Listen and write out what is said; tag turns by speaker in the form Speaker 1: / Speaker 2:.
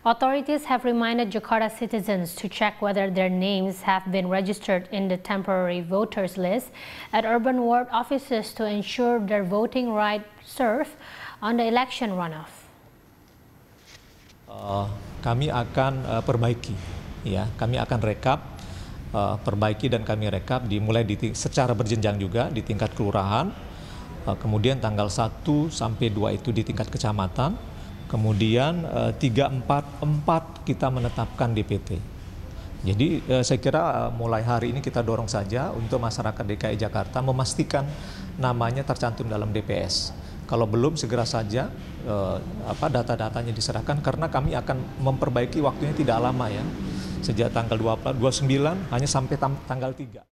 Speaker 1: Authorities have reminded Jakarta citizens to check whether their names have been registered in the temporary voters list at urban ward offices to ensure their voting right serve on the election runoff.
Speaker 2: Uh, kami akan uh, perbaiki, ya, kami akan rekap, uh, perbaiki dan kami rekap dimulai di, secara berjenjang juga di tingkat kelurahan, uh, kemudian tanggal 1 sampai 2 itu di tingkat kecamatan, Kemudian eh, tiga empat empat kita menetapkan DPT. Jadi eh, saya kira eh, mulai hari ini kita dorong saja untuk masyarakat DKI Jakarta memastikan namanya tercantum dalam DPS. Kalau belum segera saja data-datanya diserahkan karena kami akan memperbaiki waktunya tidak lama ya. Sejak tanggal 29 hanya sampai tanggal 3.